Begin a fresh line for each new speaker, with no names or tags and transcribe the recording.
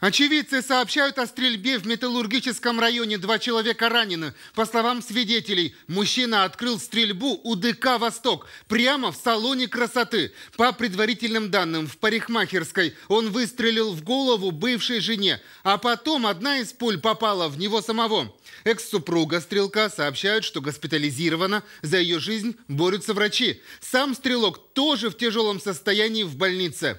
Очевидцы сообщают о стрельбе в металлургическом районе. Два человека ранены. По словам свидетелей, мужчина открыл стрельбу у ДК «Восток» прямо в салоне красоты. По предварительным данным, в парикмахерской он выстрелил в голову бывшей жене, а потом одна из пуль попала в него самого. Экс-супруга стрелка сообщает, что госпитализирована. За ее жизнь борются врачи. Сам стрелок тоже в тяжелом состоянии в больнице.